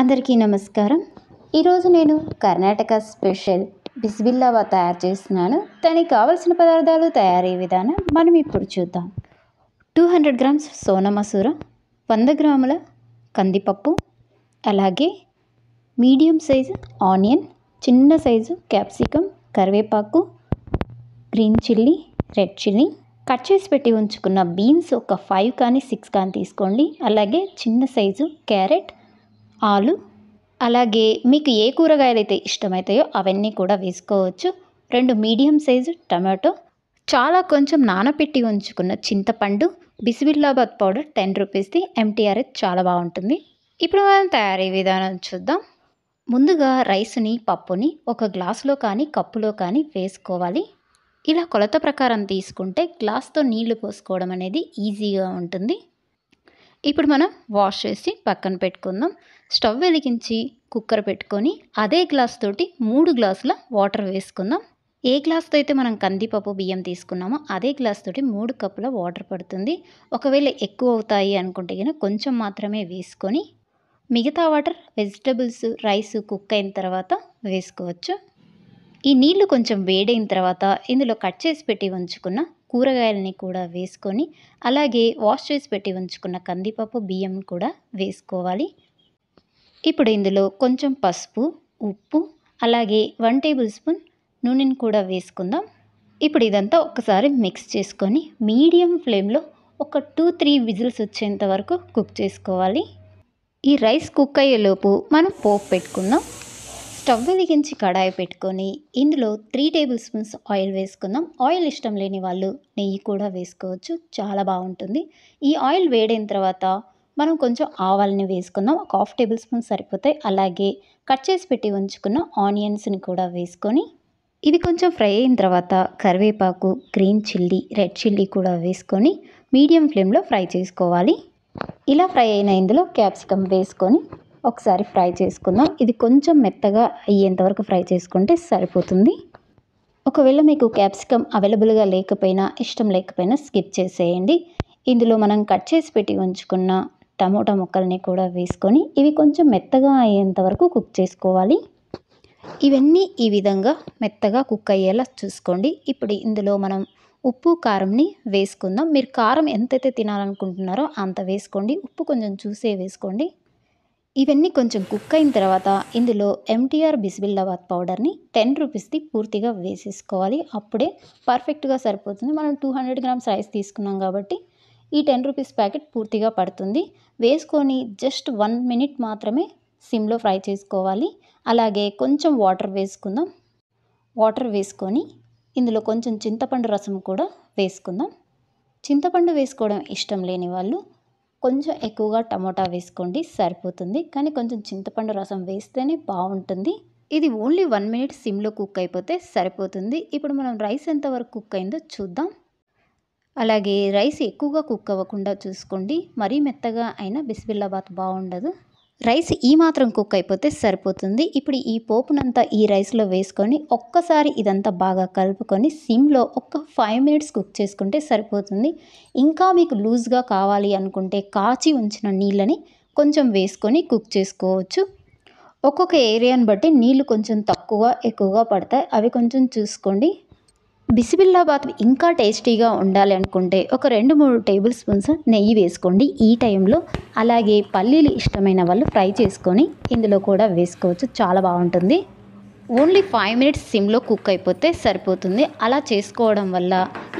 అందరికీ నమస్కారం ఈరోజు నేను కర్ణాటక స్పెషల్ బిస్బిల్లావా తయారు చేస్తున్నాను దానికి కావలసిన పదార్థాలు తయారయ్యే విధానం మనం ఇప్పుడు చూద్దాం two hundred grams Sona Masoori వంద గ్రాముల కందిపప్పు అలాగే మీడియం సైజు ఆనియన్ చిన్న సైజు క్యాప్సికమ్ కరివేపాకు green chilli red chilli cut చేసి పెట్టి ఉంచుకున్న బీన్స్ ఒక ఫైవ్ కానీ సిక్స్ కానీ తీసుకోండి అలాగే చిన్న సైజు క్యారెట్ ఆలు అలాగే మీకు ఏ కూరగాయలు అయితే ఇష్టమవుతాయో అవన్నీ కూడా వేసుకోవచ్చు రెండు మీడియం సైజు టమాటో చాలా కొంచెం నానపెట్టి ఉంచుకున్న చింతపండు బిసిబిల్లాబాద్ పౌడర్ టెన్ రూపీస్ది ఎంటీఆర్ఎస్ చాలా బాగుంటుంది ఇప్పుడు మనం తయారీ విధానం చూద్దాం ముందుగా రైస్ని పప్పుని ఒక గ్లాసులో కానీ కప్పులో కానీ వేసుకోవాలి ఇలా కొలత ప్రకారం తీసుకుంటే గ్లాస్తో నీళ్లు పోసుకోవడం అనేది ఈజీగా ఉంటుంది ఇప్పుడు మనం వాష్ చేసి పక్కన పెట్టుకుందాం స్టవ్ వెలిగించి కుక్కర్ పెట్టుకొని అదే గ్లాస్ తోటి మూడు గ్లాసుల వాటర్ వేసుకుందాం ఏ గ్లాస్తో అయితే మనం కందిపప్పు బియ్యం తీసుకున్నామో అదే గ్లాస్ తోటి మూడు కప్పుల వాటర్ పడుతుంది ఒకవేళ ఎక్కువ అవుతాయి అనుకుంటే కనుక కొంచెం మాత్రమే వేసుకొని మిగతా వాటర్ వెజిటబుల్స్ రైస్ కుక్ అయిన తర్వాత వేసుకోవచ్చు ఈ నీళ్లు కొంచెం వేడైన తర్వాత ఇందులో కట్ చేసి పెట్టి ఉంచుకున్న కూరగాయలని కూడా వేసుకొని అలాగే వాష్ చేసి పెట్టి ఉంచుకున్న కందిపప్పు బియ్యం కూడా వేసుకోవాలి ఇప్పుడు ఇందులో కొంచెం పసుపు ఉప్పు అలాగే వన్ టేబుల్ స్పూన్ నూనెను కూడా వేసుకుందాం ఇప్పుడు ఇదంతా ఒకసారి మిక్స్ చేసుకొని మీడియం ఫ్లేమ్లో ఒక టూ త్రీ విజిల్స్ వచ్చేంత వరకు కుక్ చేసుకోవాలి ఈ రైస్ కుక్ అయ్యేలోపు మనం పోపు పెట్టుకుందాం స్టవ్ వెలిగించి కడాయి పెట్టుకొని ఇందులో త్రీ టేబుల్ స్పూన్స్ ఆయిల్ వేసుకుందాం ఆయిల్ ఇష్టం లేని వాళ్ళు నెయ్యి కూడా వేసుకోవచ్చు చాలా బాగుంటుంది ఈ ఆయిల్ వేడైన తర్వాత మనం కొంచెం ఆవాలని వేసుకుందాం ఒక హాఫ్ టేబుల్ స్పూన్ సరిపోతాయి అలాగే కట్ చేసి పెట్టి ఉంచుకున్న ఆనియన్స్ని కూడా వేసుకొని ఇది కొంచెం ఫ్రై అయిన తర్వాత కరివేపాకు గ్రీన్ చిల్లీ రెడ్ చిల్లీ కూడా వేసుకొని మీడియం ఫ్లేమ్లో ఫ్రై చేసుకోవాలి ఇలా ఫ్రై అయిన ఇందులో క్యాప్సికమ్ వేసుకొని ఒకసారి ఫ్రై చేసుకుందాం ఇది కొంచెం మెత్తగా అయ్యేంతవరకు ఫ్రై చేసుకుంటే సరిపోతుంది ఒకవేళ మీకు క్యాప్సికమ్ అవైలబుల్గా లేకపోయినా ఇష్టం లేకపోయినా స్కిప్ చేసేయండి ఇందులో మనం కట్ చేసి పెట్టి ఉంచుకున్న టమోటా ముక్కల్ని కూడా వేసుకొని ఇవి కొంచెం మెత్తగా అయ్యేంత వరకు కుక్ చేసుకోవాలి ఇవన్నీ ఈ విధంగా మెత్తగా కుక్ అయ్యేలా చూసుకోండి ఇప్పుడు ఇందులో మనం ఉప్పు కారంని వేసుకుందాం మీరు కారం ఎంతైతే తినాలనుకుంటున్నారో అంత వేసుకోండి ఉప్పు కొంచెం చూసే వేసుకోండి ఇవన్నీ కొంచెం కుక్ అయిన తర్వాత ఇందులో ఎంటీఆర్ బిస్బిల్లాబాద్ పౌడర్ని టెన్ రూపీస్ది పూర్తిగా వేసేసుకోవాలి అప్పుడే పర్ఫెక్ట్గా సరిపోతుంది మనం టూ హండ్రెడ్ గ్రామ్స్ రైస్ తీసుకున్నాం కాబట్టి ఈ టెన్ రూపీస్ ప్యాకెట్ పూర్తిగా పడుతుంది వేసుకొని జస్ట్ వన్ మినిట్ మాత్రమే సిమ్లో ఫ్రై చేసుకోవాలి అలాగే కొంచెం వాటర్ వేసుకుందాం వాటర్ వేసుకొని ఇందులో కొంచెం చింతపండు రసం కూడా వేసుకుందాం చింతపండు వేసుకోవడం ఇష్టం లేని వాళ్ళు కొంచెం ఎక్కువగా టమోటా వేసుకోండి సరిపోతుంది కానీ కొంచెం చింతపండు రసం వేస్తేనే బాగుంటుంది ఇది ఓన్లీ వన్ మినిట్ సిమ్లో కుక్ అయిపోతే సరిపోతుంది ఇప్పుడు మనం రైస్ ఎంతవరకు కుక్ అయిందో చూద్దాం అలాగే రైస్ ఎక్కువగా కుక్ అవ్వకుండా చూసుకోండి మరీ మెత్తగా అయినా బిస్బిల్లాబాత్ బాగుండదు రైస్ ఈ మాత్రం కుక్ అయిపోతే సరిపోతుంది ఇప్పుడు ఈ పోపునంతా ఈ రైస్లో వేసుకొని ఒక్కసారి ఇదంతా బాగా కలుపుకొని సిమ్లో ఒక్క ఫైవ్ మినిట్స్ కుక్ చేసుకుంటే సరిపోతుంది ఇంకా మీకు లూజ్గా కావాలి అనుకుంటే కాచి ఉంచిన నీళ్ళని కొంచెం వేసుకొని కుక్ చేసుకోవచ్చు ఒక్కొక్క ఏరియాని బట్టి నీళ్ళు కొంచెం తక్కువ ఎక్కువగా పడతాయి అవి కొంచెం చూసుకోండి బిసిబిల్లాబాత్ ఇంకా టేస్టీగా ఉండాలి అనుకుంటే ఒక రెండు మూడు టేబుల్ స్పూన్స్ నెయ్యి వేసుకోండి ఈ టైంలో అలాగే పల్లీలు ఇష్టమైన వాళ్ళు ఫ్రై చేసుకొని ఇందులో కూడా వేసుకోవచ్చు చాలా బాగుంటుంది ఓన్లీ ఫైవ్ మినిట్స్ సిమ్లో కుక్ అయిపోతే సరిపోతుంది అలా చేసుకోవడం వల్ల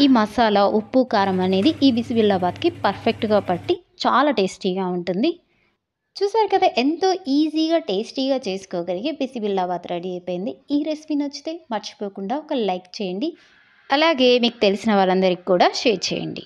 ఈ మసాలా ఉప్పు కారం అనేది ఈ బిసిబిల్లాబాత్కి పర్ఫెక్ట్గా పట్టి చాలా టేస్టీగా ఉంటుంది చూసారు కదా ఎంతో ఈజీగా టేస్టీగా చేసుకోగలిగే బాత్ రెడీ అయిపోయింది ఈ రెసిపీ నచ్చితే మర్చిపోకుండా ఒక లైక్ చేయండి అలాగే మీకు తెలిసిన వాళ్ళందరికీ కూడా షేర్ చేయండి